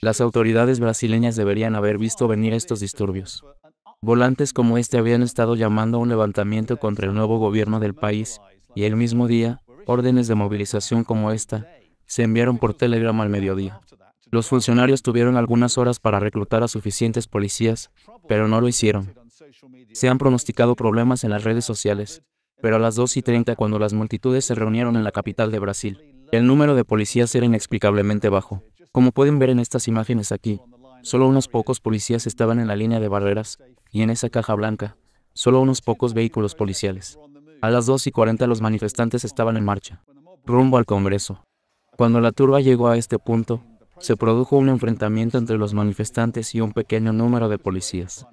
Las autoridades brasileñas deberían haber visto venir estos disturbios. Volantes como este habían estado llamando a un levantamiento contra el nuevo gobierno del país, y el mismo día, órdenes de movilización como esta se enviaron por telegrama al mediodía. Los funcionarios tuvieron algunas horas para reclutar a suficientes policías, pero no lo hicieron. Se han pronosticado problemas en las redes sociales, pero a las 2 y 30 cuando las multitudes se reunieron en la capital de Brasil, el número de policías era inexplicablemente bajo. Como pueden ver en estas imágenes aquí, solo unos pocos policías estaban en la línea de barreras, y en esa caja blanca, solo unos pocos vehículos policiales. A las 2 y 40 los manifestantes estaban en marcha, rumbo al Congreso. Cuando la turba llegó a este punto, se produjo un enfrentamiento entre los manifestantes y un pequeño número de policías.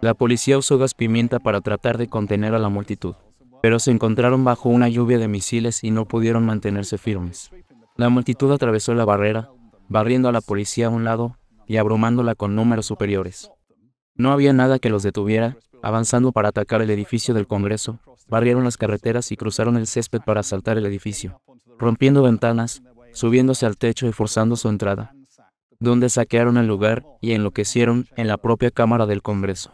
La policía usó gas pimienta para tratar de contener a la multitud pero se encontraron bajo una lluvia de misiles y no pudieron mantenerse firmes. La multitud atravesó la barrera, barriendo a la policía a un lado y abrumándola con números superiores. No había nada que los detuviera, avanzando para atacar el edificio del Congreso, barrieron las carreteras y cruzaron el césped para asaltar el edificio, rompiendo ventanas, subiéndose al techo y forzando su entrada, donde saquearon el lugar y enloquecieron en la propia Cámara del Congreso.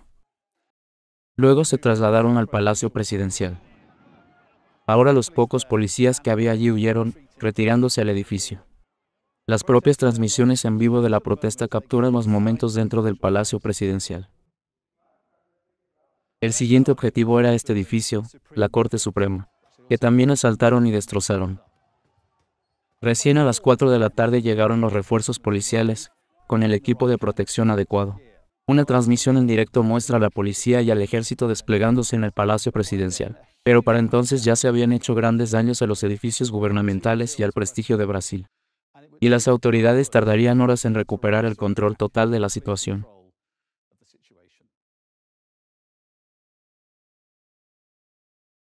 Luego se trasladaron al Palacio Presidencial. Ahora los pocos policías que había allí huyeron, retirándose al edificio. Las propias transmisiones en vivo de la protesta capturan los momentos dentro del Palacio Presidencial. El siguiente objetivo era este edificio, la Corte Suprema, que también asaltaron y destrozaron. Recién a las 4 de la tarde llegaron los refuerzos policiales, con el equipo de protección adecuado. Una transmisión en directo muestra a la policía y al ejército desplegándose en el Palacio Presidencial. Pero para entonces ya se habían hecho grandes daños a los edificios gubernamentales y al prestigio de Brasil. Y las autoridades tardarían horas en recuperar el control total de la situación.